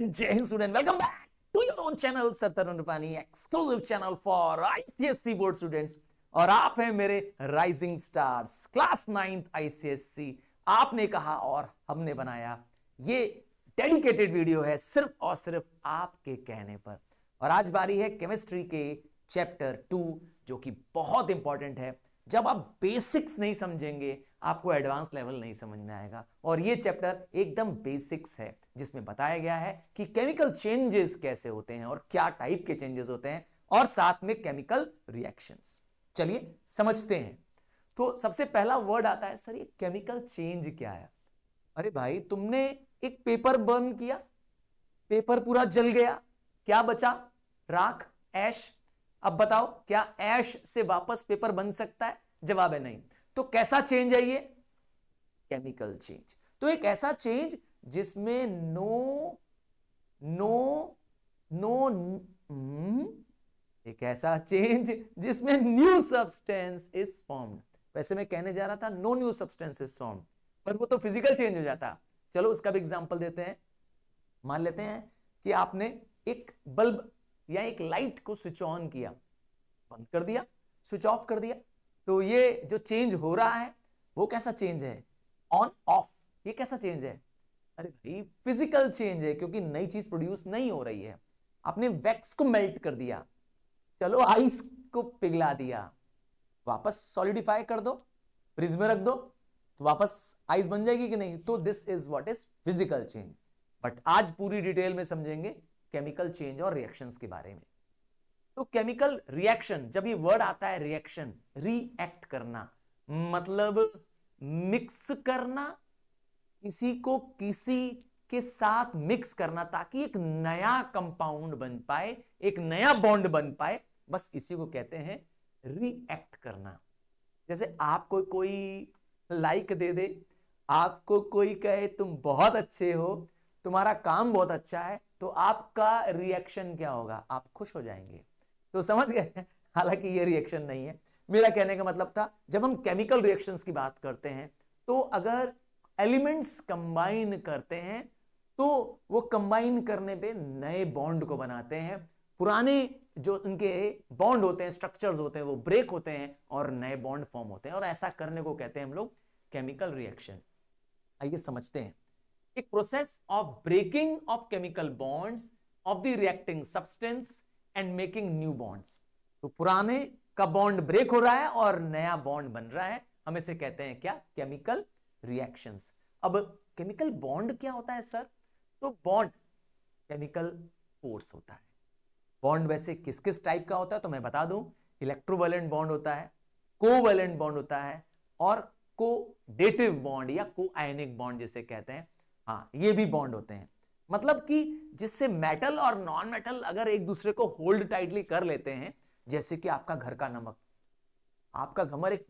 जय हिंद student welcome back to your own channel sir Tarun Rupani exclusive channel for ICSE board students और आप हैं मेरे rising stars class ninth ICSE आपने कहा और हमने बनाया ये डेडिकेटेड वीडियो है सिर्फ और सिर्फ आपके कहने पर और आज बारी है केमिस्ट्री के चैप्टर टू जो कि बहुत इंपॉर्टेंट है जब आप बेसिक्स नहीं समझेंगे आपको एडवांस लेवल नहीं समझ में आएगा और ये चैप्टर एकदम बेसिक्स है जिसमें बताया गया है कि केमिकल चेंजेस कैसे होते हैं और क्या टाइप के चेंजेस होते हैं और साथ में केमिकल रिएक्शंस चलिए समझते हैं तो सबसे पहला वर्ड आता है सर ये केमिकल चेंज क्या है अरे भाई तुमने एक पेपर बर्न किया पेपर पूरा जल गया क्या बचा राख ऐश अब बताओ क्या ऐश से वापस पेपर बन सकता है जवाब है नहीं तो कैसा चेंज है ये केमिकल चेंज तो एक ऐसा चेंज जिसमें नो नो नो हम्म, एक ऐसा चेंज जिसमें न्यू सब्सटेंस इज फॉर्म वैसे मैं कहने जा रहा था no new substance is form पर वो तो फिजिकल चेंज हो जाता चलो उसका भी एग्जांपल देते हैं मान लेते हैं कि आपने एक बल्ब या एक लाइट को स्विच ऑन किया बंद कर दिया स्विच ऑफ कर दिया तो ये जो चेंज हो रहा है वो कैसा चेंज है ऑन ऑफ ये कैसा चेंज है अरे भाई फिजिकल चेंज है क्योंकि नई चीज प्रोड्यूस नहीं हो रही है आपने वैक्स को मेल्ट कर दिया चलो आइस को पिघला दिया वापस सॉलिडिफाई कर दो फ्रिज में रख दो तो वापस आइस बन जाएगी कि नहीं तो this is what is physical change but आज पूरी डिटेल में समझेंगे केमिकल चेंज और रिएक्शंस के बारे में तो केमिकल रिएक्शन जब ये वर्ड आता है रिएक्शन रिएक्ट करना मतलब मिक्स करना किसी को किसी के साथ मिक्स करना ताकि एक नया कंपाउंड बन पाए एक नया बॉन्ड बन पाए बस इसी को कहते हैं रिएक्ट करना जैसे आपको कोई लाइक दे दे आपको कोई कहे तुम बहुत अच्छे हो तुम्हारा काम बहुत अच्छा है तो आपका रिएक्शन क्या होगा आप खुश हो जाएंगे तो समझ गए हालांकि ये रिएक्शन नहीं है मेरा कहने का मतलब था जब हम केमिकल रिएक्शंस की बात करते हैं तो अगर एलिमेंट्स कंबाइन करते हैं तो वो कंबाइन करने पे नए बॉन्ड को बनाते हैं पुराने जो उनके बॉन्ड होते हैं स्ट्रक्चर्स होते हैं वो ब्रेक होते हैं और नए बॉन्ड फॉर्म होते हैं और ऐसा करने को कहते हैं हम लोग केमिकल रिएक्शन आइए समझते हैं a process of breaking of chemical bonds of the reacting substance and making new bonds तो पुराने का बॉन्ड ब्रेक हो रहा है और नया बॉन्ड बन रहा है हम इसे कहते हैं क्या केमिकल रिएक्शंस अब केमिकल बॉन्ड क्या होता है सर तो बॉन्ड केमिकल फोर्स होता है बॉन्ड वैसे किस किस टाइप का होता है तो मैं बता दूं इलेक्ट्रोवेलेंट बॉन्ड होता है कोवेलेंट बॉन्ड होता है और कोडेटिव बॉन्ड या कोआयनिक बॉन्ड जिसे कहते हैं हाँ ये भी बॉन्ड होते हैं मतलब कि जिससे मेटल और नॉन मेटल अगर एक दूसरे को होल्ड टाइटली कर लेते हैं जैसे कि आपका घर का नमक आपका घमर एक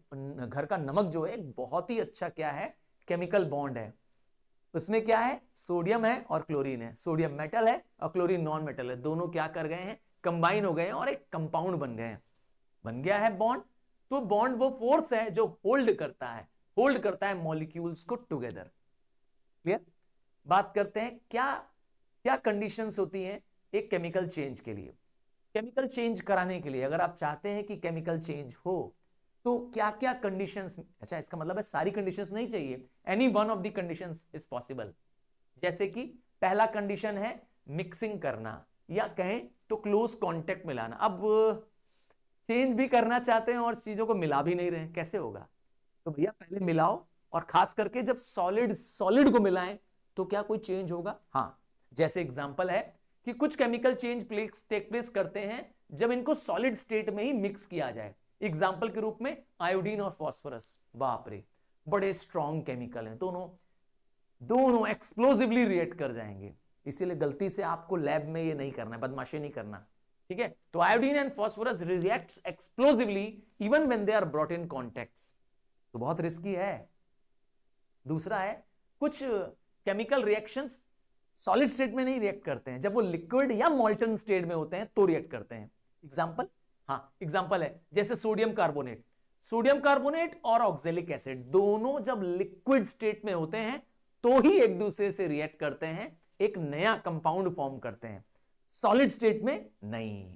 घर का नमक जो है एक बहुत ही अच्छा क्या है केमिकल बॉन्ड है उसमें क्या है सोडियम है और क्लोरीन है सोडियम मेटल है और क्लोरीन नॉन मेटल है दोनों क्या कर गए हैं कंबाइन हो गए हैं और एक कंपाउंड बन गए हैं बन गया है बॉन्ड तो बॉन्ड वो फोर्स है जो होल्ड करता है होल्ड करता है मॉलिक्यूल्स को टुगेदर क्लियर बात करते हैं क्या क्या कंडीशंस होती हैं एक केमिकल चेंज के लिए केमिकल चेंज कराने के लिए अगर आप चाहते हैं कि केमिकल चेंज हो तो क्या क्या कंडीशंस अच्छा इसका मतलब है सारी कंडीशंस नहीं चाहिए any one of the conditions is possible जैसे कि पहला कंडीशन है मिक्सिंग करना या कहें तो क्लोज कांटेक्ट मिलाना अब चेंज भी करना चाहते हैं और चीजों को मिला भी नहीं रहे कैसे होगा तो भैया पहले मिलाओ और खास करके जब सॉलिड सॉलिड को मिलाएं तो क्या कोई चेंज होगा हाँ जैसे एग्जाम्पल है कि कुछ chemical change place take place करते हैं जब इनको सॉलिड स्टेट में ही मिक्स किया जाए एग्जाम्पल के रूप में आयोडीन और फॉस्फोरस बाप बड़े स्ट्रॉन्ग केमिकल हैं दोनों दोनों एक्सप्लोजिवली रिएक्ट कर जाएंगे इसीलिए गलती से आपको लैब में ये नहीं करना है बदमाशी नहीं करना ठीक है तो iodine and phosphorus react explosively even when they are brought in contact तो बहुत रिस्की है दूसरा है कुछ केमिकल रिएक्शंस सॉलिड स्टेट में नहीं रिएक्ट करते हैं जब वो लिक्विड या मोल्टन स्टेट में होते हैं तो रिएक्ट करते हैं एग्जाम्पल हाँ एग्जाम्पल है जैसे सोडियम कार्बोनेट सोडियम कार्बोनेट और ऑक्सैलिक एसिड दोनों जब लिक्विड स्टेट में होते हैं तो ही एक दूसरे से रिएक्ट करते हैं एक नया कंपाउंड फॉर्म करते हैं सॉलिड स्टेट में नहीं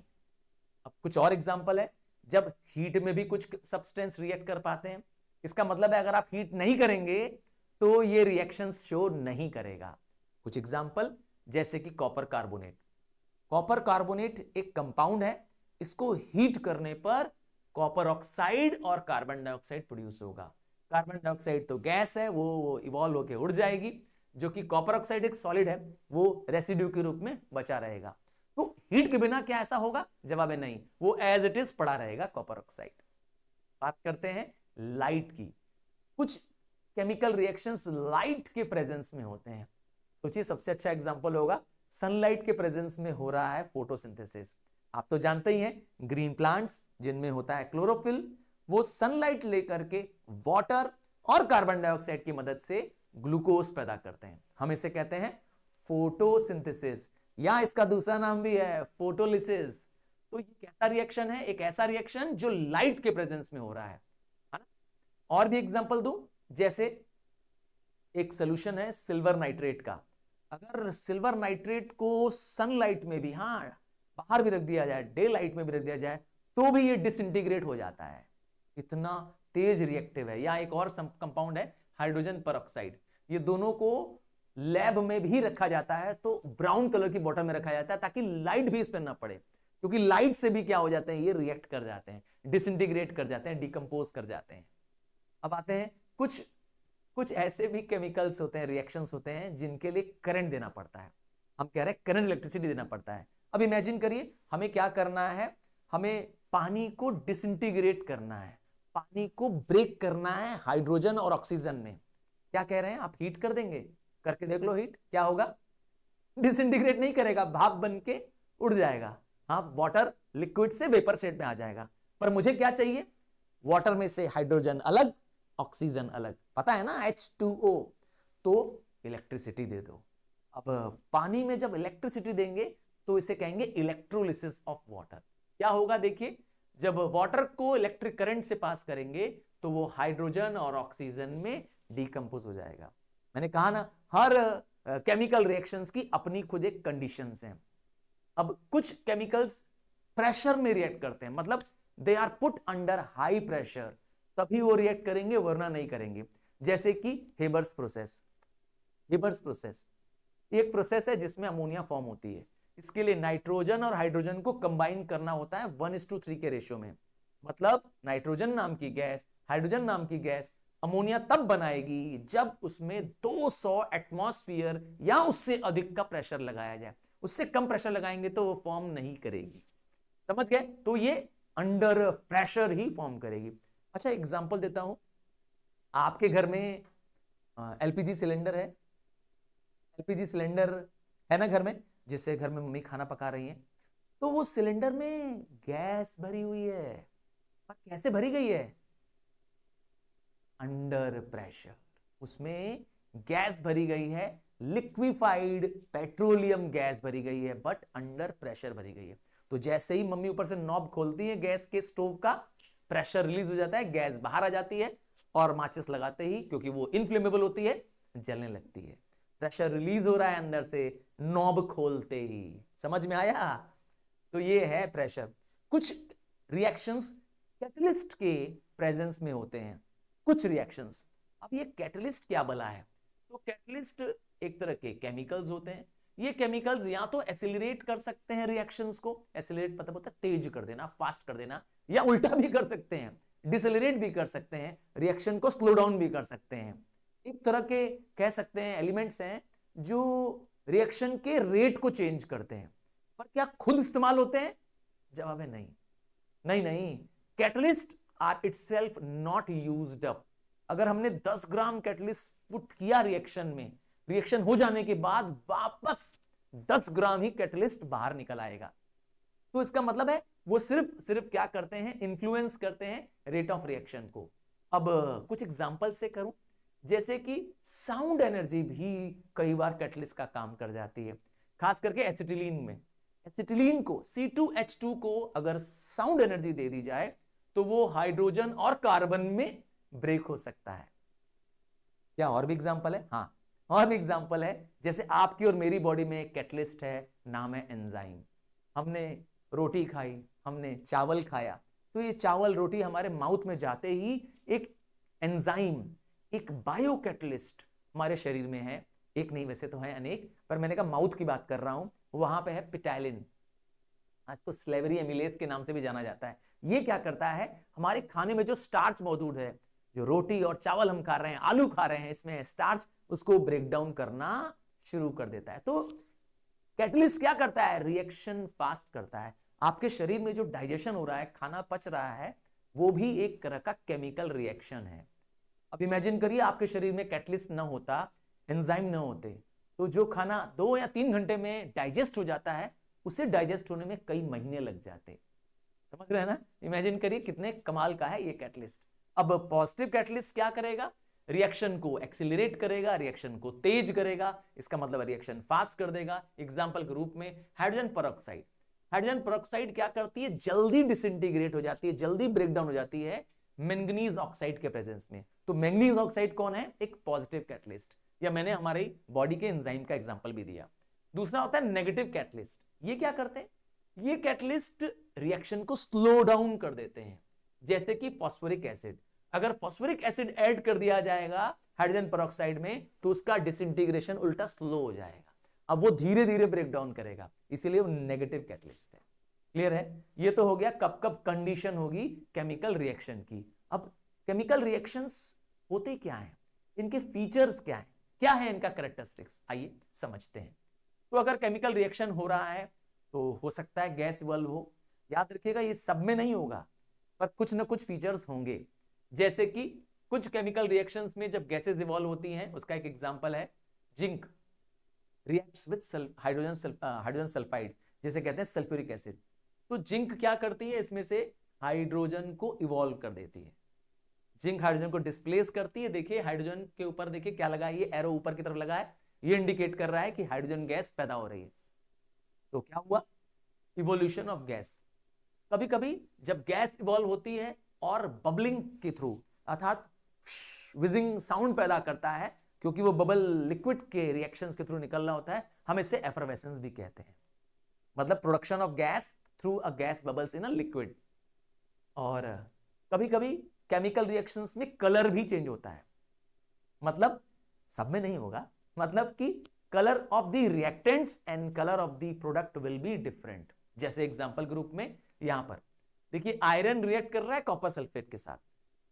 अब कुछ और एग्जाम्पल है जब हीट में भी कुछ सब्सटेंस रिएक्ट कर पाते हैं इसका मतलब है अगर आप हीट नहीं करेंगे तो ये रिएक्शन शो नहीं करेगा कुछ एग्जाम्पल जैसे कि कॉपर कार्बोनेट कॉपर कार्बोनेट एक कंपाउंड है इसको हीट करने पर कॉपर ऑक्साइड और कार्बन डाइऑक्साइड प्रोड्यूस होगा कार्बन डाइऑक्साइड तो गैस है वो इवॉल्व होकर उड़ जाएगी जो कि कॉपर ऑक्साइड एक सॉलिड है वो रेसिड्यू के रूप में बचा रहेगा तो हीट के बिना क्या ऐसा होगा जवाब है नहीं वो एज इट इज पड़ा रहेगा कॉपर ऑक्साइड बात करते हैं लाइट की कुछ केमिकल रिएक्शंस लाइट के प्रेजेंस में होते हैं सोचिए सबसे अच्छा एग्जाम्पल होगा सनलाइट के प्रेजेंस में हो रहा है फोटोसिंथेसिस आप तो जानते ही हैं ग्रीन प्लांट्स जिनमें होता है क्लोरोफिल वो सनलाइट लेकर के वाटर और कार्बन डाइऑक्साइड की मदद से ग्लूकोज पैदा करते हैं हम इसे कहते हैं फोटोसिंथेसिस या इसका दूसरा नाम भी है फोटोलिसिस तो ये कैसा रिएक्शन है एक ऐसा रिएक्शन जो लाइट के प्रेजेंस में हो रहा है और भी एग्जांपल दूं जैसे एक सोल्यूशन है सिल्वर नाइट्रेट का अगर सिल्वर नाइट्रेट को सनलाइट में भी हाँ बाहर भी रख दिया जाए डे लाइट में भी रख दिया जाए तो भी ये डिसइंटीग्रेट हो जाता है इतना तेज रिएक्टिव है या एक और कंपाउंड है हाइड्रोजन पर ये दोनों को लैब में भी रखा जाता है तो ब्राउन कलर की बॉटल में रखा जाता है ताकि लाइट भी इस पर ना पड़े क्योंकि लाइट से भी क्या हो जाते हैं ये रिएक्ट कर जाते हैं डिसइंटीग्रेट कर जाते हैं डिकम्पोज कर जाते हैं अब आते हैं कुछ कुछ ऐसे भी केमिकल्स होते हैं रिएक्शंस होते हैं जिनके लिए करंट देना पड़ता है हम कह रहे हैं करंट इलेक्ट्रिसिटी देना पड़ता है अब इमेजिन करिए हमें क्या करना है हमें पानी को डिसइंटीग्रेट करना है पानी को ब्रेक करना है हाइड्रोजन और ऑक्सीजन में क्या कह रहे हैं आप हीट कर देंगे करके देख लो हीट क्या होगा डिसइंटीग्रेट नहीं करेगा भाप बन के उड़ जाएगा हाँ वाटर लिक्विड से वेपर सेट में आ जाएगा पर मुझे क्या चाहिए वाटर में से हाइड्रोजन अलग ऑक्सीजन अलग पता है ना एच टू ओ तो इलेक्ट्रिसिटी दे दो अब पानी में जब इलेक्ट्रिसिटी देंगे तो इसे कहेंगे इलेक्ट्रोलिसिस ऑफ वाटर क्या होगा देखिए जब वाटर को इलेक्ट्रिक करंट से पास करेंगे तो वो हाइड्रोजन और ऑक्सीजन में डीकम्पोज हो जाएगा मैंने कहा ना हर केमिकल uh, रिएक्शंस की अपनी खुद एक कंडीशन हैं अब कुछ केमिकल्स प्रेशर में रिएक्ट करते हैं मतलब they are put under high pressure तभी वो रिएक्ट करेंगे वरना नहीं करेंगे जैसे कि हेबर्स प्रोसेस हेबर्स प्रोसेस एक प्रोसेस है जिसमें अमोनिया फॉर्म होती है इसके लिए नाइट्रोजन और हाइड्रोजन को कंबाइन करना होता है वन इस टू थ्री के रेशियो में मतलब नाइट्रोजन नाम की गैस हाइड्रोजन नाम की गैस अमोनिया तब बनाएगी जब उसमें 200 सौ एटमोस्फियर या उससे अधिक का प्रेशर लगाया जाए उससे कम प्रेशर लगाएंगे तो वो फॉर्म नहीं करेगी समझ गए तो ये अंडर प्रेशर ही फॉर्म करेगी अच्छा एग्जाम्पल देता हूं आपके घर में एलपीजी सिलेंडर है एलपीजी सिलेंडर है ना घर में जिससे घर में मम्मी खाना पका रही है तो वो सिलेंडर में गैस भरी हुई है पर कैसे भरी गई है अंडर प्रेशर उसमें गैस भरी गई है लिक्विफाइड पेट्रोलियम गैस भरी गई है बट अंडर प्रेशर भरी गई है तो जैसे ही मम्मी ऊपर से नॉब खोलती है गैस के स्टोव का प्रेशर रिलीज हो जाता है गैस बाहर आ जाती है और माचिस लगाते ही क्योंकि वो इनफ्लेमेबल होती है जलने लगती है प्रेशर रिलीज हो रहा है अंदर से नॉब खोलते ही समझ में आया तो ये है प्रेशर कुछ रिएक्शंस कैटलिस्ट के प्रेजेंस में होते हैं कुछ रिएक्शंस अब ये कैटलिस्ट क्या बला है तो कैटलिस्ट एक तरह के केमिकल्स होते हैं ये केमिकल्स या तो एसिलरेट कर सकते हैं रिएक्शंस को एसिलरेट मतलब होता है तेज कर देना फास्ट कर देना या उल्टा भी कर सकते हैं डिसलरेट भी कर सकते हैं रिएक्शन को स्लो डाउन भी कर सकते हैं एक तरह के कह सकते हैं एलिमेंट्स हैं जो रिएक्शन के रेट को चेंज करते हैं पर क्या खुद इस्तेमाल होते हैं जवाब है नहीं नहीं नहीं catalyst are it not use up अगर हमने 10 ग्राम कैटलिस्ट पुट किया रिएक्शन में रिएक्शन हो जाने के बाद वापस 10 ग्राम ही कैटलिस्ट बाहर निकल आएगा तो इसका मतलब है वो सिर्फ सिर्फ क्या करते हैं इन्फ्लुएंस करते हैं रेट ऑफ रिएक्शन को अब कुछ एग्जाम्पल से करूं जैसे कि साउंड एनर्जी भी कई बार कैटलिस्ट का काम कर जाती है खास करके एसिटिलीन में एसिटिलीन को C2H2 को अगर साउंड एनर्जी दे दी जाए तो वो हाइड्रोजन और कार्बन में ब्रेक हो सकता है क्या और भी एग्जाम्पल है हाँ और भी एग्जाम्पल है जैसे आपकी और मेरी बॉडी में एक कैटलिस्ट है नाम है एंजाइम हमने रोटी खाई हमने चावल खाया तो ये चावल रोटी हमारे माउथ में जाते ही एक एंजाइम एक बायो कैटलिस्ट हमारे शरीर में है एक नहीं वैसे तो है अनेक पर मैंने कहा माउथ की बात कर रहा हूं वहां पे है पिटैलिन इसको स्लेवरी एमिलेस के नाम से भी जाना जाता है ये क्या करता है हमारे खाने में जो स्टार्च मौजूद है जो रोटी और चावल हम खा रहे हैं आलू खा रहे हैं इसमें स्टार्च उसको ब्रेक डाउन करना शुरू कर देता है तो कैटलिस्ट क्या करता है रिएक्शन फास्ट करता है आपके शरीर में जो डाइजेशन हो रहा है खाना पच रहा है वो भी एक तरह का केमिकल रिएक्शन है अब इमेजिन करिए आपके शरीर में कैटलिस्ट ना होता एंजाइम ना होते तो जो खाना दो या तीन घंटे में डाइजेस्ट हो जाता है उसे डाइजेस्ट होने में कई महीने लग जाते समझ रहे हैं ना इमेजिन करिए कितने कमाल का है ये कैटलिस्ट अब पॉजिटिव कैटलिस्ट क्या करेगा रिएक्शन को एक्सिलरेट करेगा रिएक्शन को तेज करेगा इसका मतलब रिएक्शन फास्ट कर देगा एग्जाम्पल के रूप में हाइड्रोजन परोक्साइड हाइड्रोजन परोक्साइड क्या करती है जल्दी डिसइंटीग्रेट हो जाती है जल्दी ब्रेकडाउन हो जाती है मैंगनीज ऑक्साइड के प्रेजेंस में तो मैंगनीज ऑक्साइड कौन है एक पॉजिटिव कैटलिस्ट या मैंने हमारी बॉडी के एंजाइम का एग्जाम्पल भी दिया दूसरा होता है नेगेटिव कैटलिस्ट ये क्या करते हैं ये कैटलिस्ट रिएक्शन को स्लो डाउन कर देते हैं जैसे कि फॉस्फोरिक एसिड अगर फॉस्फोरिक एसिड ऐड कर दिया जाएगा हाइड्रोजन पेरोक्साइड में तो उसका डिसइंटीग्रेशन उल्टा स्लो हो जाएगा अब वो धीरे धीरे ब्रेक डाउन करेगा इसीलिए वो नेगेटिव कैटलिस्ट है क्लियर है ये तो हो गया कब कब कंडीशन होगी केमिकल रिएक्शन की अब केमिकल रिएक्शन होते क्या है इनके फीचर्स क्या है क्या है इनका करेक्टरिस्टिक्स आइए समझते हैं तो अगर केमिकल रिएक्शन हो रहा है तो हो सकता है गैस वल्व हो याद रखिएगा ये सब में नहीं होगा पर कुछ ना कुछ फीचर्स होंगे जैसे कि कुछ केमिकल रिएक्शंस में जब गैसेस इवॉल्व होती हैं उसका एक एग्जांपल है zinc reacts with hydrogen hydrogen sulphide जिसे कहते हैं सल्फ्यूरिक एसिड तो जिंक क्या करती है इसमें से हाइड्रोजन को इवॉल्व कर देती है जिंक हाइड्रोजन को डिस्प्लेस करती है देखिए हाइड्रोजन के ऊपर देखिए क्या लगा ये एरो ऊपर की तरफ लगा है ये इंडिकेट कर रहा है कि हाइड्रोजन गैस पैदा हो रही है तो क्या हुआ इवोल्यूशन ऑफ गैस कभी कभी जब गैस इवॉल्व होती है और बबलिंग के थ्रू अर्थात विजिंग साउंड पैदा करता है क्योंकि वो बबल लिक्विड के रिएक्शंस के थ्रू निकलना होता है हम इसे एफरवेसेंस भी कहते हैं मतलब production of gas through a gas bubbles in a liquid और कभी कभी केमिकल रिएक्शंस में कलर भी चेंज होता है मतलब सब में नहीं होगा मतलब कि colour of the reactants and colour of the product will be different जैसे एग्जांपल ग्रुप में यहां पर देखिए आयरन रिएक्ट कर रहा है कॉपर सल्फेट के साथ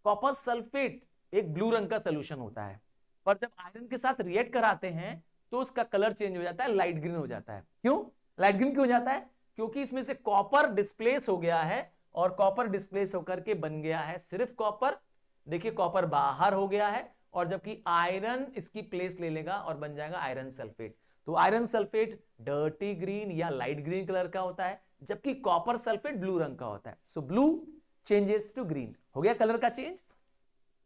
कॉपर सल्फेट एक ब्लू रंग का सोल्यूशन होता है पर जब आयरन के साथ रिएक्ट कराते हैं तो उसका कलर चेंज हो जाता है लाइट ग्रीन हो जाता है क्यों लाइट ग्रीन क्यों हो जाता है क्योंकि इसमें से कॉपर डिस्प्लेस हो गया है और कॉपर डिस्प्लेस होकर के बन गया है सिर्फ कॉपर देखिए कॉपर बाहर हो गया है और जबकि आयरन इसकी प्लेस ले लेगा और बन जाएगा आयरन सल्फेट तो आयरन सल्फेट डर्टी ग्रीन या लाइट ग्रीन कलर का होता है जबकि कॉपर सल्फेट ब्लू रंग का होता है so blue changes to green हो गया कलर का चेंज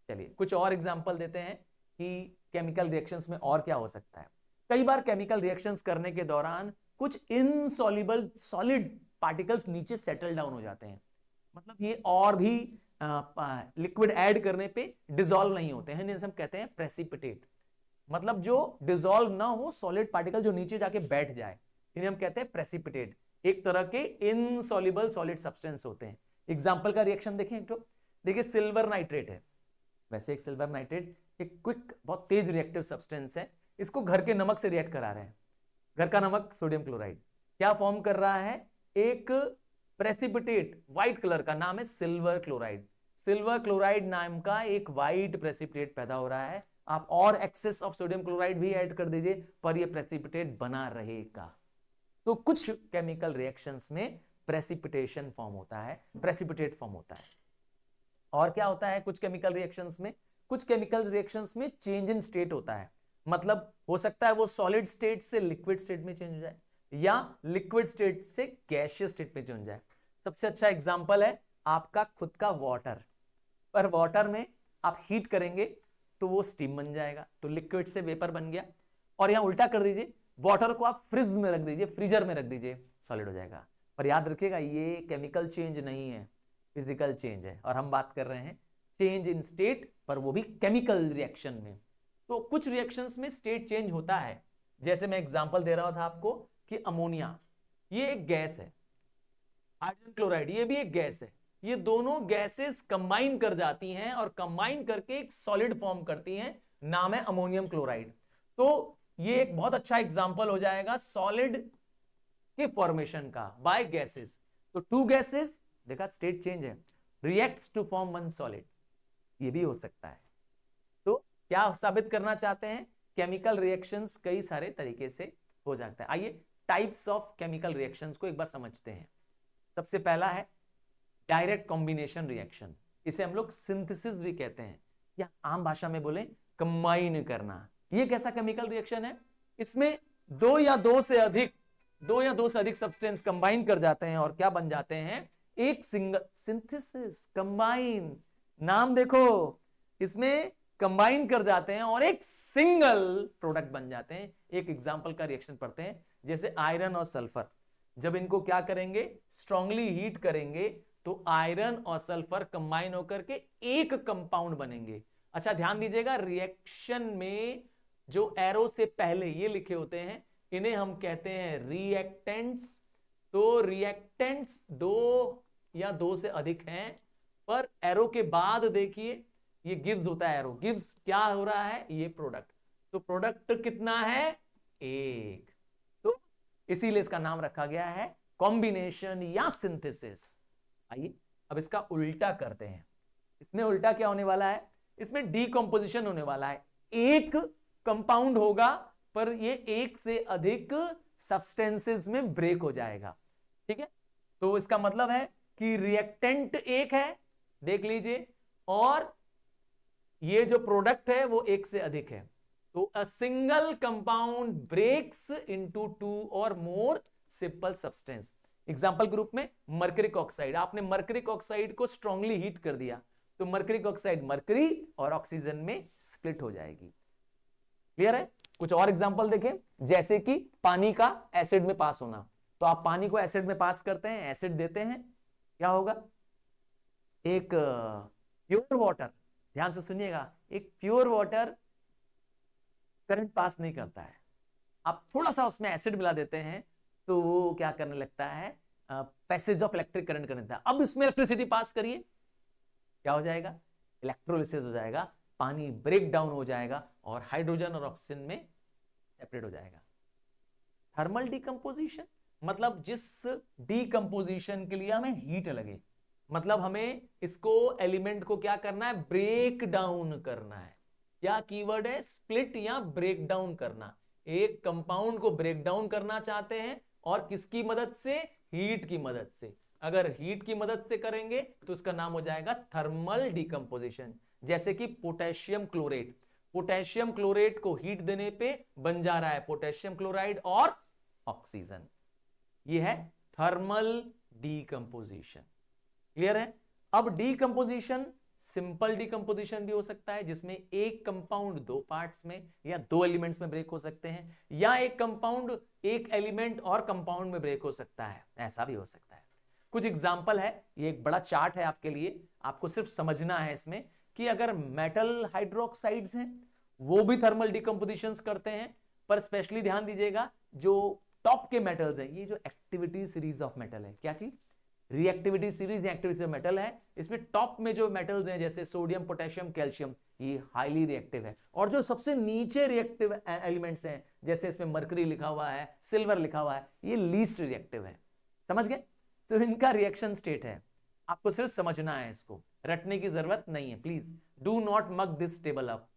चलिए कुछ और एग्जाम्पल देते हैं कि केमिकल रिएक्शंस में और क्या हो सकता है कई बार केमिकल रिएक्शंस करने के दौरान कुछ इनसॉल्युबल सॉलिड पार्टिकल्स नीचे सेटल डाउन हो जाते हैं मतलब ये और भी लिक्विड ऐड करने पे डिजोल्व नहीं होते हैं हम कहते हैं प्रेसिपिटेट मतलब जो डिजोल्व ना हो सॉलिड पार्टिकल जो नीचे जाके बैठ जाए इन्हें हम कहते हैं प्रेसिपिटेट एक तरह के इनसॉल्युबल सॉलिड सब्सटेंस होते हैं एग्जाम्पल का रिएक्शन देखें एक तो देखिए सिल्वर नाइट्रेट है वैसे एक सिल्वर नाइट्रेट एक क्विक बहुत तेज रिएक्टिव सब्सटेंस है इसको घर के नमक से रिएक्ट करा रहे हैं घर का नमक सोडियम क्लोराइड क्या फॉर्म कर रहा है एक प्रेसिपिटेट व्हाइट कलर का नाम है सिल्वर क्लोराइड सिल्वर क्लोराइड नाम का एक व्हाइट प्रेसिपिटेट पैदा हो रहा है आप और एक्सेस ऑफ सोडियम क्लोराइड भी ऐड कर दीजिए पर यह प्रेसिपिटेट बना रहेगा तो कुछ केमिकल रिएक्शंस में प्रेसिपिटेशन फॉर्म होता है प्रेसिपिटेट फॉर्म होता है और क्या होता है कुछ केमिकल रिएक्शंस में कुछ केमिकल रिएक्शंस में चेंज इन स्टेट होता है मतलब हो सकता है वो सॉलिड स्टेट से लिक्विड स्टेट में चेंज हो जाए या लिक्विड स्टेट से गैशियस स्टेट में चेंज हो जाए सबसे अच्छा एग्जाम्पल है आपका खुद का वाटर पर वाटर में आप हीट करेंगे तो वो स्टीम बन जाएगा तो लिक्विड से वेपर बन गया और यहां उल्टा कर दीजिए वाटर को आप फ्रिज में रख दीजिए फ्रीजर में रख दीजिए सॉलिड हो जाएगा पर याद रखिएगा ये केमिकल चेंज नहीं है फिजिकल चेंज है और हम बात कर रहे हैं चेंज इन स्टेट पर वो भी केमिकल रिएक्शन में तो कुछ रिएक्शन में स्टेट चेंज होता है जैसे मैं एग्जाम्पल दे रहा था आपको कि अमोनिया ये एक गैस है हाइड्रोजन क्लोराइड ये भी एक गैस है ये दोनों गैसेस कंबाइन कर जाती हैं और कंबाइन करके एक सॉलिड फॉर्म करती हैं नाम है अमोनियम क्लोराइड तो ये एक बहुत अच्छा एग्जाम्पल हो जाएगा सॉलिड के फॉर्मेशन का बाय गैसेस तो टू गैसेस देखा स्टेट चेंज है reacts to form one solid ये भी हो सकता है तो क्या साबित करना चाहते हैं केमिकल रिएक्शंस कई सारे तरीके से हो जाता है आइए टाइप्स ऑफ केमिकल रिएक्शंस को एक बार समझते हैं सबसे पहला है डायरेक्ट कॉम्बिनेशन रिएक्शन इसे हम लोग सिंथेसिस भी कहते हैं या आम भाषा में बोले कंबाइन करना ये कैसा केमिकल रिएक्शन है इसमें दो या दो से अधिक दो या दो से अधिक सब्सटेंस कंबाइन कर जाते हैं और क्या बन जाते हैं एक सिंगल सिंथेसिस कंबाइन नाम देखो इसमें कंबाइन कर जाते हैं और एक सिंगल प्रोडक्ट बन जाते हैं एक एग्जाम्पल का रिएक्शन पढ़ते हैं जैसे आयरन और सल्फर जब इनको क्या करेंगे स्ट्रांगली हीट करेंगे तो आयरन और सल्फर कंबाइन होकर के एक कंपाउंड बनेंगे अच्छा ध्यान दीजिएगा रिएक्शन में जो एरो से पहले ये लिखे होते हैं इन्हें हम कहते हैं रिएक्टेंट्स तो रिएक्टेंट्स दो या दो से अधिक हैं पर एरो के बाद देखिए ये गिव्स होता है एरो गिव्स क्या हो रहा है ये प्रोडक्ट तो प्रोडक्ट कितना है एक तो इसीलिए इसका नाम रखा गया है कॉम्बिनेशन या सिंथेसिस आइए अब इसका उल्टा करते हैं इसमें उल्टा क्या होने वाला है इसमें डीकम्पोजिशन होने वाला है एक कंपाउंड होगा पर ये एक से अधिक सब्सटेंसेस में ब्रेक हो जाएगा ठीक है तो इसका मतलब है कि रिएक्टेंट एक है देख लीजिए और ये जो प्रोडक्ट है वो एक से अधिक है तो a single compound breaks into two और more simple substance example group में मर्करिक ऑक्साइड आपने मर्करिक ऑक्साइड को स्ट्रॉन्गली हीट कर दिया तो मर्करिक ऑक्साइड मर्करी और ऑक्सीजन में स्प्लिट हो जाएगी क्लियर है कुछ और एग्जाम्पल देखें जैसे कि पानी का एसिड में पास होना तो आप पानी को एसिड में पास करते हैं एसिड देते हैं क्या होगा एक प्योर वाटर ध्यान से सुनिएगा एक प्योर वाटर करंट पास नहीं करता है आप थोड़ा सा उसमें एसिड मिला देते हैं तो वो क्या करने लगता है पैसेज ऑफ इलेक्ट्रिक करंट करने लगता है अब इसमें इलेक्ट्रिसिटी पास करिए क्या हो जाएगा इलेक्ट्रोलिस हो जाएगा पानी ब्रेक डाउन हो जाएगा और हाइड्रोजन और ऑक्सीजन में सेपरेट हो जाएगा थर्मल डीकम्पोजिशन मतलब जिस डीकम्पोजिशन के लिए हमें हीट लगे मतलब हमें इसको एलिमेंट को क्या करना है ब्रेक डाउन करना है क्या कीवर्ड है स्प्लिट या ब्रेक डाउन करना एक कंपाउंड को ब्रेक डाउन करना चाहते हैं और किसकी मदद से हीट की मदद से अगर हीट की मदद से करेंगे तो इसका नाम हो जाएगा थर्मल डिकम्पोजिशन जैसे कि पोटेशियम क्लोरेट पोटेशियम क्लोरेट को हीट देने पे बन जा रहा है पोटेशियम क्लोराइड और ऑक्सीजन ये है थर्मल डीकंपोजिशन क्लियर है अब डीकंपोजिशन सिंपल डीकंपोजिशन भी हो सकता है जिसमें एक कंपाउंड दो पार्ट्स में या दो एलिमेंट्स में ब्रेक हो सकते हैं या एक कंपाउंड एक एलिमेंट और कंपाउंड में ब्रेक हो सकता है ऐसा भी हो सकता है कुछ एग्जाम्पल है ये एक बड़ा चार्ट है आपके लिए आपको सिर्फ समझना है इसमें कि अगर मेटल हाइड्रोक्साइड्स हैं वो भी थर्मल डिकम्पोजिशन करते हैं पर स्पेशली ध्यान दीजिएगा जो टॉप के मेटल्स हैं ये जो एक्टिविटी सीरीज ऑफ मेटल है क्या चीज रिएक्टिविटी सीरीज एक्टिविटी मेटल है इसमें टॉप में जो मेटल्स हैं जैसे सोडियम पोटेशियम कैल्शियम ये हाईली रिएक्टिव है और जो सबसे नीचे रिएक्टिव एलिमेंट्स e- हैं जैसे इसमें मरकरी लिखा हुआ है सिल्वर लिखा हुआ है ये लीस्ट रिएक्टिव है समझ गए तो इनका रिएक्शन स्टेट है आपको सिर्फ समझना है इसको रटने की जरूरत नहीं है please do not mug this table up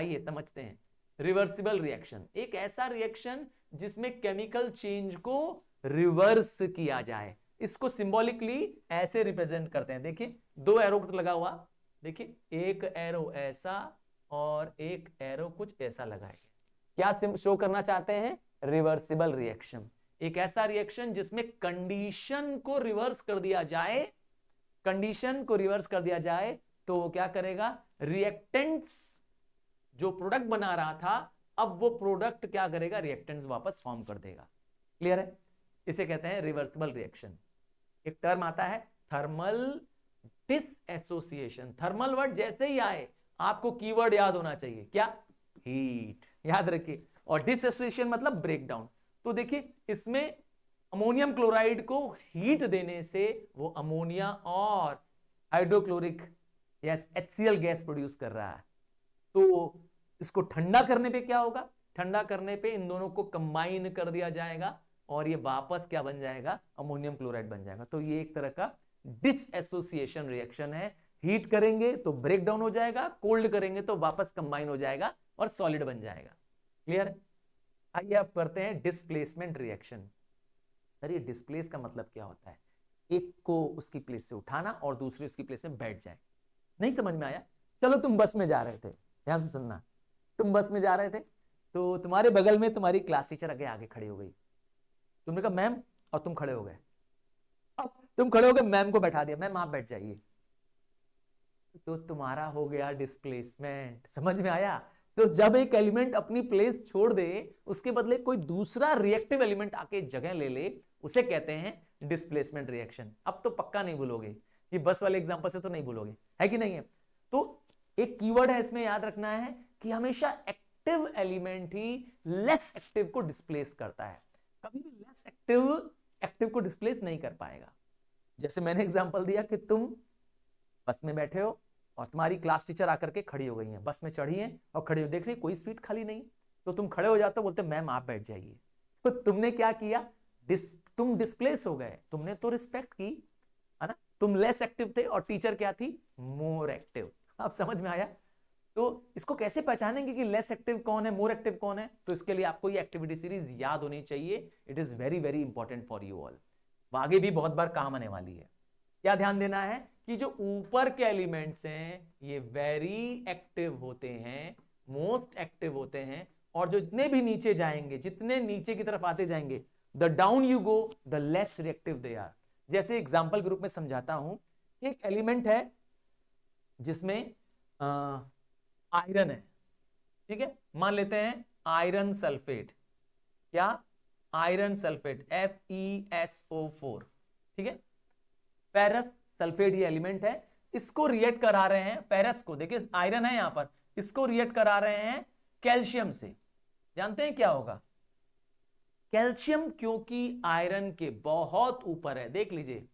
आइए समझते हैं रिवर्सिबल रिएक्शन एक ऐसा रिएक्शन जिसमें केमिकल चेंज को रिवर्स किया जाए इसको सिंबॉलिकली ऐसे रिप्रेजेंट करते हैं देखिए दो एरो तो लगा हुआ देखिए एक एरो ऐसा और एक एरो कुछ ऐसा लगाए क्या शो करना चाहते हैं रिवर्सिबल रिएक्शन एक ऐसा रिएक्शन जिसमें कंडीशन को रिवर्स कर दिया जाए कंडीशन को रिवर्स कर दिया जाए तो वो क्या करेगा रिएक्टेंट्स जो प्रोडक्ट बना रहा था अब वो प्रोडक्ट क्या करेगा रिएक्टेंट्स वापस फॉर्म कर देगा क्लियर है इसे कहते हैं रिवर्सिबल रिएक्शन एक टर्म आता है थर्मल डिसएसोसिएशन थर्मल वर्ड जैसे ही आए आपको कीवर्ड याद होना चाहिए क्या हीट याद रखिए और डिसोसिएशन मतलब ब्रेकडाउन तो देखिए इसमें अमोनियम क्लोराइड को हीट देने से वो अमोनिया और hydrochloric yes HCl gas produce कर रहा है तो इसको ठंडा करने पे क्या होगा ठंडा करने पे इन दोनों को कंबाइन कर दिया जाएगा और ये वापस क्या बन जाएगा अमोनियम क्लोराइड बन जाएगा तो ये एक तरह का डिस एसोसिएशन रिएक्शन है हीट करेंगे तो ब्रेक डाउन हो जाएगा कोल्ड करेंगे तो वापस कंबाइन हो जाएगा और सॉलिड बन जाएगा क्लियर आइए आप करते हैं डिस्प्लेसमेंट रिएक्शन सर ये डिस्प्लेस का मतलब क्या होता है एक को उसकी प्लेस से उठाना और दूसरे उसकी प्लेस में बैठ जाए नहीं समझ में आया चलो तुम बस में जा रहे थे ध्यान से सुनना तुम बस में जा रहे थे तो तुम्हारे बगल में तुम्हारी क्लास टीचर आगे आगे खड़ी हो गई तुमने कहा मैम और तुम खड़े हो गए अब तुम खड़े हो गए मैम को बैठा दिया मैम आप बैठ जाइए तो तुम्हारा हो गया डिस्प्लेसमेंट समझ में आया तो जब एक एलिमेंट अपनी प्लेस छोड़ दे उसके बदले कोई दूसरा रिएक्टिव एलिमेंट आके जगह ले ले उसे कहते हैं डिस्प्लेसमेंट रिएक्शन अब तो पक्का नहीं बोलोगे ये बस वाले एग्जाम्पल से तो नहीं बोलोगे है कि नहीं है तो एक कीवर्ड है इसमें याद रखना है कि हमेशा एक्टिव एलिमेंट ही लेस एक्टिव को डिस्प्लेस करता है कभी भी लेस एक्टिव एक्टिव को डिस्प्लेस नहीं कर पाएगा जैसे मैंने एग्जाम्पल दिया कि तुम बस में बैठे हो और तुम्हारी क्लास टीचर आकर के खड़ी हो गई है बस में चढ़ी है और खड़ी हो देख रही कोई सीट खाली नहीं तो तुम खड़े हो जाते हो बोलते मैम आप बैठ जाइए तो तुमने क्या किया डिस तुम डिस्प्लेस हो गए तुमने तो रिस्पेक्ट की है ना तुम लेस एक्टिव थे और टीचर क्या थी मोर एक्टिव आप समझ में आया तो इसको कैसे पहचानेंगे कि लेस एक्टिव कौन है मोर एक्टिव कौन है तो इसके लिए आपको ये एक्टिविटी सीरीज याद होनी चाहिए it is very very important for you all आगे भी बहुत बार काम आने वाली है क्या ध्यान देना है कि जो ऊपर के एलिमेंट्स हैं ये वेरी एक्टिव होते हैं मोस्ट एक्टिव होते हैं और जो जितने भी नीचे जाएंगे जितने नीचे की तरफ आते जाएंगे the down you go the less reactive they are जैसे एग्जाम्पल के रूप में समझाता हूं एक एलिमेंट है जिसमें आयरन है ठीक है मान लेते हैं आयरन सल्फेट क्या iron sulphate F E S O four ठीक है फेरस सल्फेट ये एलिमेंट है इसको रिएक्ट करा रहे हैं फेरस को देखिए आयरन है यहां पर इसको रिएक्ट करा रहे हैं कैल्शियम से जानते हैं क्या होगा कैल्शियम क्योंकि आयरन के बहुत ऊपर है देख लीजिए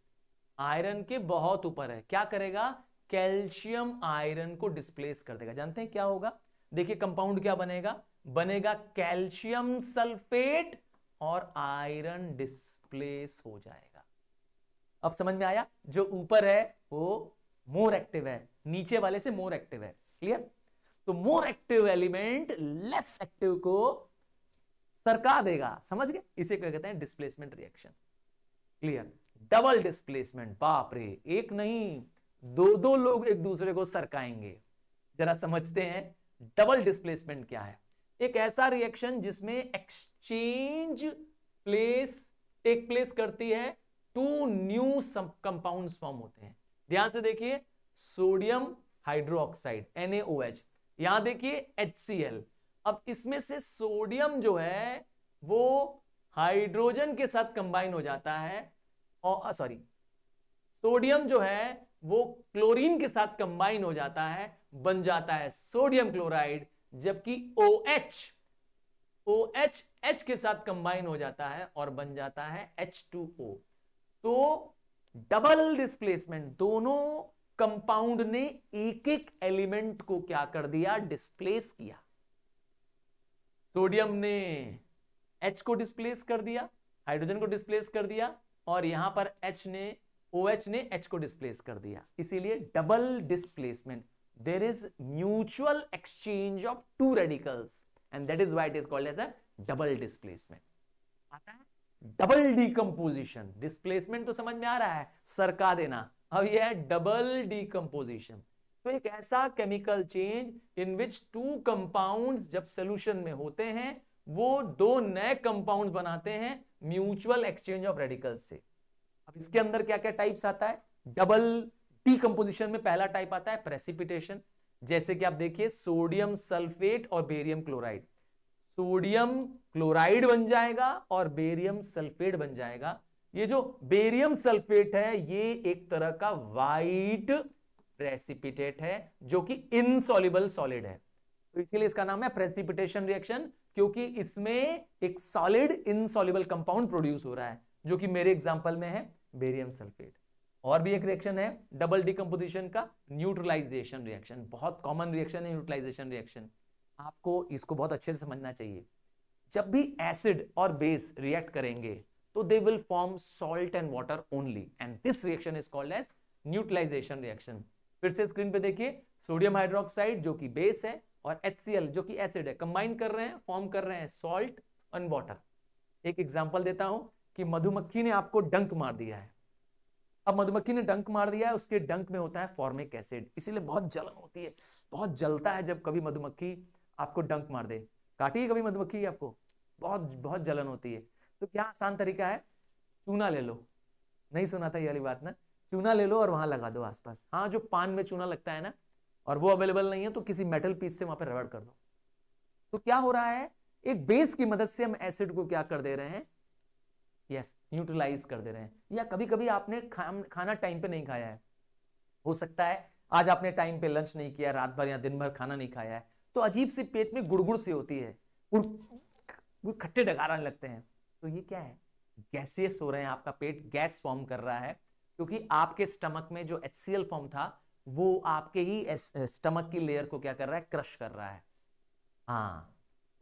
आयरन के बहुत ऊपर है क्या करेगा कैल्शियम आयरन को डिस्प्लेस कर देगा जानते हैं क्या होगा देखिए कंपाउंड क्या बनेगा बनेगा कैल्शियम सल्फेट और आयरन डिस्प्लेस हो जाएगा अब समझ में आया जो ऊपर है वो मोर एक्टिव है नीचे वाले से मोर एक्टिव है क्लियर तो more active element less active को सरका देगा समझ गए इसे क्या कहते हैं displacement reaction clear double displacement बाप रे एक नहीं दो दो लोग एक दूसरे को सरकाएंगे जरा समझते हैं डबल डिस्प्लेसमेंट क्या है एक ऐसा रिएक्शन जिसमें एक्सचेंज प्लेस टेक प्लेस करती है टू न्यू कंपाउंड फॉर्म होते हैं ध्यान से देखिए सोडियम हाइड्रोक्साइड एनएओ यहां देखिए एच अब इसमें से सोडियम जो है वो हाइड्रोजन के साथ कंबाइन हो जाता है और सॉरी सोडियम जो है वो क्लोरीन के साथ कंबाइन हो जाता है बन जाता है सोडियम क्लोराइड जबकि O H O H H के साथ कंबाइन हो जाता है और बन जाता है एच टू ओ तो डबल डिस्प्लेसमेंट दोनों कंपाउंड ने एक एक एलिमेंट को क्या कर दिया डिस्प्लेस किया सोडियम ने एच को डिस्प्लेस कर दिया हाइड्रोजन को डिस्प्लेस कर दिया और यहां पर एच ने ओ OH ने एच को डिस्प्लेस कर दिया इसीलिए double displacement there is mutual exchange of two radicals and that is why it is called as a double displacement आता है डबल डीकम्पोजिशन डिस्प्लेसमेंट तो समझ में आ रहा है सरका देना अब यह है डबल डीकम्पोजिशन तो एक ऐसा chemical change in which two compounds जब सोल्यूशन में होते हैं वो दो नए कंपाउंड्स बनाते हैं म्यूचुअल एक्सचेंज ऑफ रेडिकल से अब इसके अंदर क्या क्या टाइप्स आता है डबल डीकम्पोजिशन में पहला टाइप आता है प्रेसिपिटेशन जैसे कि आप देखिए सोडियम सल्फेट और बेरियम क्लोराइड सोडियम क्लोराइड बन जाएगा और बेरियम सल्फेट बन जाएगा ये जो बेरियम सल्फेट है ये एक तरह का वाइट प्रेसिपिटेट है जो कि इनसॉल्युबल सॉलिड है तो इसीलिए इसका नाम है प्रेसिपिटेशन रिएक्शन क्योंकि इसमें एक सॉलिड इनसॉल्युबल कंपाउंड प्रोड्यूस हो रहा है जो कि मेरे एग्जांपल में है बेरियम सल्फेट और भी एक रिएक्शन है डबल डिकम्पोजिशन का न्यूट्रलाइजेशन रिएक्शन बहुत कॉमन रिएक्शन है न्यूट्रलाइजेशन रिएक्शन आपको इसको बहुत अच्छे से समझना चाहिए जब भी एसिड और बेस रिएक्ट करेंगे तो they will form salt and water only and this reaction is called as neutralisation reaction फिर से स्क्रीन पे देखिए सोडियम हाइड्रोक्साइड जो कि बेस है और एच जो कि एसिड है कंबाइन कर रहे हैं फॉर्म कर रहे हैं सॉल्ट एंड वाटर एक एग्जाम्पल देता हूं कि मधुमक्खी ने आपको डंक मार दिया है अब मधुमक्खी ने डंक मार दिया है उसके डंक में होता है फॉर्मिक एसिड इसीलिए बहुत जलन होती है बहुत जलता है जब कभी मधुमक्खी आपको डंक मार दे काटी है कभी मधुमक्खी आपको बहुत बहुत जलन होती है तो क्या आसान तरीका है चूना ले लो नहीं सुना था ये वाली बात ना चूना ले लो और वहां लगा दो आसपास हाँ जो पान में चूना लगता है ना और वो अवेलेबल नहीं है तो किसी मेटल पीस से वहां पर रबड़ कर दो तो क्या हो रहा है एक बेस की मदद से हम एसिड को क्या कर दे रहे हैं यस न्यूट्रलाइज कर दे रहे हैं या कभी कभी आपने खा, खाना टाइम पे नहीं खाया है हो सकता है आज आपने टाइम पे लंच नहीं किया रात भर या दिन भर खाना नहीं खाया है तो अजीब सी पेट में गुड़गुड़ सी होती है खट्टे डगारा लगते हैं तो ये क्या है गैसियस हो रहे हैं आपका पेट गैस फॉर्म कर रहा है क्योंकि आपके स्टमक में जो एच फॉर्म था वो आपके ही स्टमक की लेयर को क्या कर रहा है क्रश कर रहा है हाँ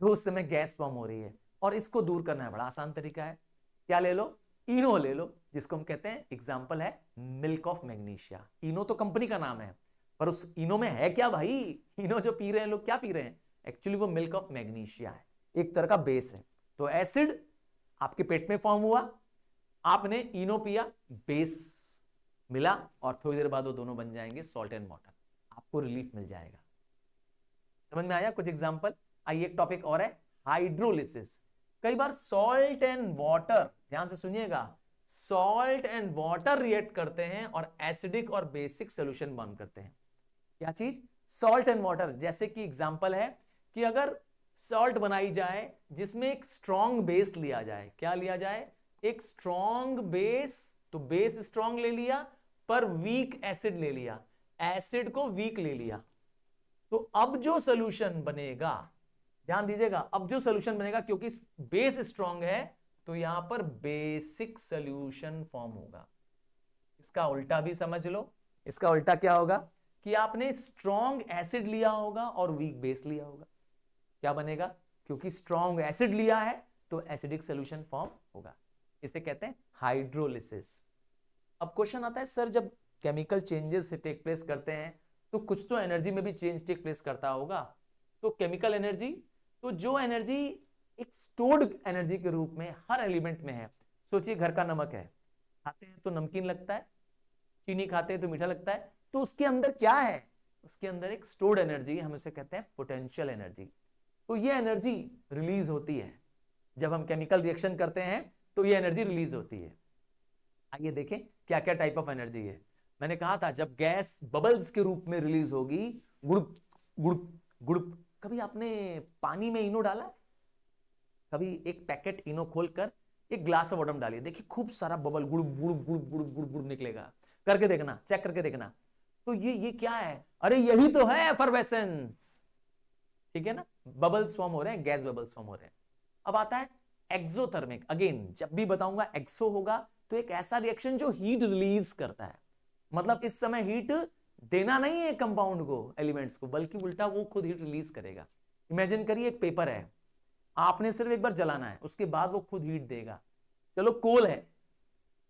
तो उस समय गैस फॉर्म हो रही है और इसको दूर करना है बड़ा आसान तरीका है क्या ले लो इनो ले लो जिसको हम कहते हैं एग्जाम्पल है मिल्क ऑफ मैग्नीशिया इनो तो कंपनी का नाम है पर उस इनो में है क्या भाई इनो जो पी रहे हैं लोग क्या पी रहे हैं एक्चुअली वो मिल्क ऑफ मैग्नीशिया है एक तरह का बेस है तो एसिड आपके पेट में फॉर्म हुआ आपने इनो पिया बेस मिला और थोड़ी देर बाद वो दोनों बन जाएंगे सॉल्ट एंड वाटर आपको रिलीफ मिल जाएगा समझ में आया कुछ एग्जाम्पल आइए एक टॉपिक और है हाइड्रोलिसिस कई बार सॉल्ट एंड वाटर ध्यान से सुनिएगा सॉल्ट एंड वाटर रिएक्ट करते हैं और एसिडिक और बेसिक सोल्यूशन बर्न करते हैं क्या चीज सॉल्ट एंड वाटर जैसे कि एग्जाम्पल है कि अगर सॉल्ट बनाई जाए जिसमें एक स्ट्रॉन्ग बेस लिया जाए क्या लिया जाए एक स्ट्रॉन्ग बेस तो बेस स्ट्रॉन्ग ले लिया पर वीक एसिड ले लिया एसिड को वीक ले लिया तो अब जो सोल्यूशन बनेगा ध्यान दीजिएगा अब जो सोल्यूशन बनेगा क्योंकि बेस स्ट्रांग है तो यहां पर बेसिक सोल्यूशन फॉर्म होगा इसका उल्टा भी समझ लो इसका उल्टा क्या होगा कि आपने स्ट्रॉन्ग एसिड लिया होगा और वीक बेस लिया होगा क्या बनेगा क्योंकि स्ट्रॉन्ग एसिड लिया है तो एसिडिक सोल्यूशन फॉर्म होगा इसे कहते हैं हाइड्रोलिसिस अब क्वेश्चन आता है सर जब केमिकल चेंजेस टेक प्लेस करते हैं तो कुछ तो एनर्जी में भी चेंज टेक प्लेस करता होगा तो केमिकल एनर्जी तो जो एनर्जी एक स्टोर्ड एनर्जी के रूप में हर एलिमेंट में है सोचिए घर का नमक है खाते हैं तो नमकीन लगता है चीनी खाते हैं तो मीठा लगता है तो उसके अंदर क्या है उसके अंदर एक स्टोर्ड एनर्जी हम उसे कहते हैं पोटेंशियल एनर्जी तो ये एनर्जी रिलीज होती है जब हम केमिकल रिएक्शन करते हैं तो ये एनर्जी रिलीज होती है आइए देखें क्या क्या टाइप ऑफ एनर्जी है मैंने कहा था जब गैस बबल्स के रूप में रिलीज होगी गुड़ गुड़ गुड़ कभी आपने पानी में इनो डाला कभी एक पैकेट इनो खोलकर एक ग्लास ऑफ वॉटम डालिए देखिए खूब सारा बबल गुड़ गुड़ गुड़ गुड़ गुड़ गुड़ निकलेगा करके देखना चेक करके देखना तो ये ये क्या है अरे यही तो है एफरवेसेंस ठीक है ना बबल्स फॉर्म हो रहे हैं गैस बबल्स फॉर्म हो रहे हैं अब आता है एक्सोथर्मिक अगेन जब भी बताऊंगा एक्सो होगा तो एक ऐसा रिएक्शन जो हीट रिलीज करता है मतलब इस समय हीट देना नहीं है कंपाउंड को एलिमेंट्स को बल्कि उल्टा वो खुद हीट रिलीज करेगा इमेजिन करिए एक पेपर है आपने सिर्फ एक बार जलाना है उसके बाद वो खुद हीट देगा चलो कोल है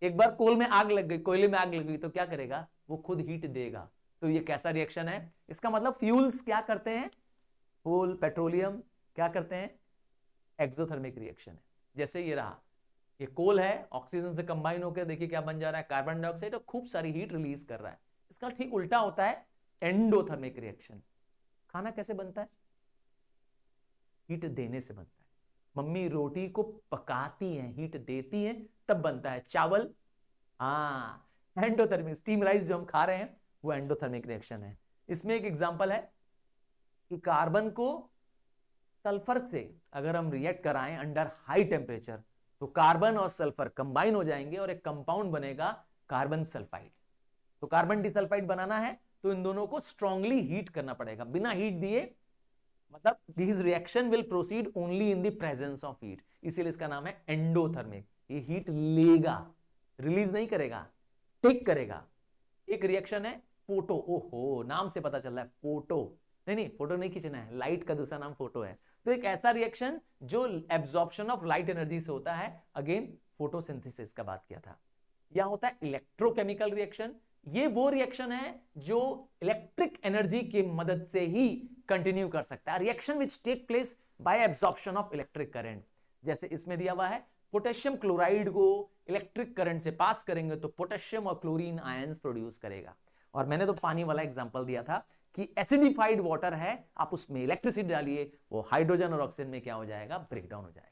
एक बार कोल में आग लग गई कोयले में आग लग गई तो क्या करेगा वो खुद हीट देगा तो ये कैसा रिएक्शन है इसका मतलब फ्यूल्स क्या करते हैं कोल पेट्रोलियम क्या करते हैं एक्सोथर्मिक रिएक्शन है जैसे ये रहा ये कोल है ऑक्सीजन से कंबाइन होकर देखिए क्या बन जा रहा है कार्बन डाइऑक्साइड और खूब सारी हीट रिलीज कर रहा है इसका ठीक उल्टा होता है एंडोथर्मिक रिएक्शन खाना कैसे बनता है हीट देने से बनता है मम्मी रोटी को पकाती है हीट देती है तब बनता है चावल हाँ एंडोथर्मिक स्टीम राइस जो हम खा रहे हैं वो एंडोथर्मिक रिएक्शन है इसमें एक एग्जाम्पल है कि कार्बन को सल्फर से अगर हम रिएक्ट कराएं अंडर हाई टेम्परेचर तो कार्बन और सल्फर कंबाइन हो जाएंगे और एक कंपाउंड बनेगा कार्बन सल्फाइड तो कार्बन डिसल्फाइड बनाना है तो इन दोनों को स्ट्रॉन्गली हीट करना पड़ेगा बिना हीट दिए मतलब this reaction will proceed only in the presence of heat इसीलिए इसका नाम है एंडोथर्मिक ये हीट लेगा रिलीज नहीं करेगा टेक करेगा एक रिएक्शन है फोटो ओहो नाम से पता चल रहा है फोटो नहीं नहीं फोटो नहीं खींचना है लाइट का दूसरा नाम फोटो है तो एक ऐसा रिएक्शन जो एब्जॉर्प्शन ऑफ लाइट एनर्जी से होता है अगेन फोटोसिंथेसिस का बात किया था या होता है इलेक्ट्रोकेमिकल रिएक्शन ये वो रिएक्शन है जो इलेक्ट्रिक एनर्जी की मदद से ही कंटिन्यू कर सकता है reaction which take place by absorption of electric current जैसे इसमें दिया हुआ है पोटेशियम क्लोराइड को इलेक्ट्रिक करंट से पास करेंगे तो पोटेशियम और क्लोरीन आयन प्रोड्यूस करेगा और मैंने तो पानी वाला एग्जाम्पल दिया था कि एसिडिफाइड वाटर है आप उसमें इलेक्ट्रिसिटी डालिए वो हाइड्रोजन और ऑक्सीजन में क्या हो जाएगा ब्रेक डाउन हो जाएगा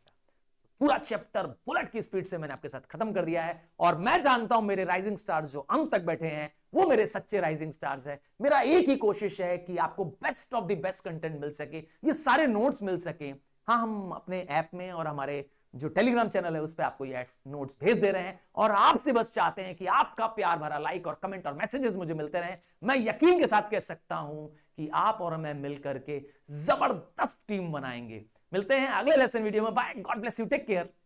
पूरा चैप्टर बुलेट की स्पीड से मैंने आपके साथ खत्म कर दिया है और मैं जानता हूं मेरे राइजिंग स्टार्स जो अंत तक बैठे हैं वो मेरे सच्चे राइजिंग स्टार्स हैं मेरा एक ही कोशिश है कि आपको best of the best content मिल सके ये सारे नोट्स मिल सके हाँ हम अपने ऐप में और हमारे जो टेलीग्राम चैनल है उस पर आपको ये एड्स नोट्स भेज दे रहे हैं और आपसे बस चाहते हैं कि आपका प्यार भरा लाइक और कमेंट और मैसेजेस मुझे मिलते रहे मैं यकीन के साथ कह सकता हूं कि आप और मैं मिलकर के जबरदस्त टीम बनाएंगे मिलते हैं अगले लेसन वीडियो में bye God bless you take care